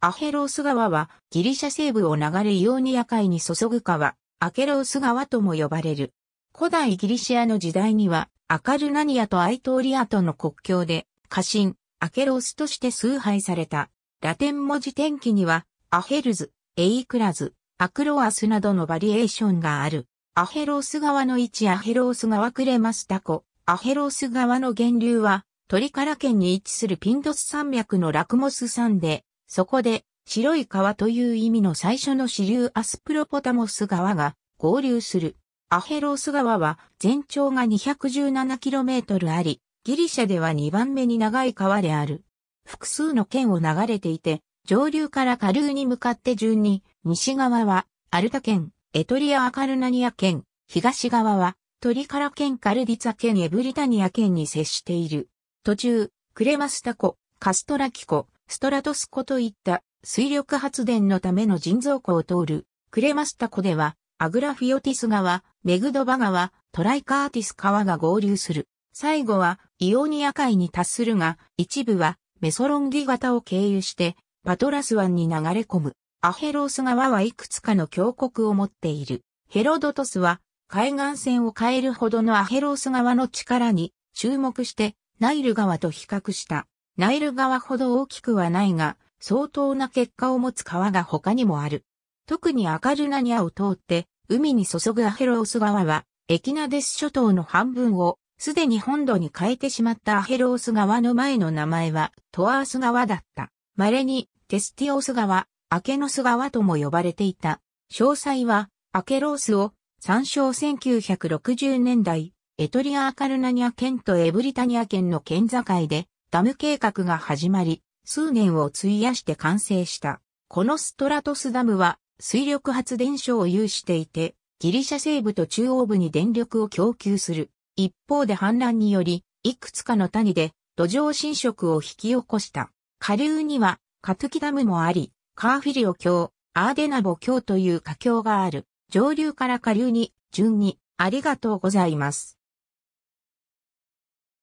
アヘロース川はギリシャ西部を流れイオニア海に注ぐ川、アケロース川とも呼ばれる。古代ギリシアの時代にはアカルナニアとアイトーリアとの国境で家臣、アケロースとして崇拝された。ラテン文字天気にはアヘルズ、エイクラズ、アクロアスなどのバリエーションがある。アヘロース川の位置アヘロース川クレマスタコ、アヘロース川の源流はトリカラ県に位置するピンドス山脈のラクモス山で、そこで、白い川という意味の最初の支流アスプロポタモス川が合流する。アヘロース川は全長が 217km あり、ギリシャでは2番目に長い川である。複数の県を流れていて、上流から下流に向かって順に、西側はアルタ県、エトリア・アカルナニア県、東側はトリカラ県カルディツァ県エブリタニア県に接している。途中、クレマスタ湖、カストラキ湖、ストラトス湖といった水力発電のための人造湖を通るクレマスタ湖ではアグラフィオティス川、メグドバ川、トライカーティス川が合流する。最後はイオニア海に達するが、一部はメソロンギ型を経由してパトラス湾に流れ込む。アヘロース川はいくつかの峡谷を持っている。ヘロドトスは海岸線を変えるほどのアヘロース川の力に注目してナイル川と比較した。ナイル川ほど大きくはないが、相当な結果を持つ川が他にもある。特にアカルナニアを通って、海に注ぐアヘロース川は、エキナデス諸島の半分を、すでに本土に変えてしまったアヘロース川の前の名前は、トアース川だった。稀に、テスティオス川、アケノス川とも呼ばれていた。詳細は、アケロースを、参照1960年代、エトリア・アカルナニア県とエブリタニア県の県境で、ダム計画が始まり、数年を費やして完成した。このストラトスダムは水力発電所を有していて、ギリシャ西部と中央部に電力を供給する。一方で氾濫により、いくつかの谷で土壌侵食を引き起こした。下流にはカトキダムもあり、カーフィリオ橋、アーデナボ橋という架橋がある。上流から下流に順にありがとうございます。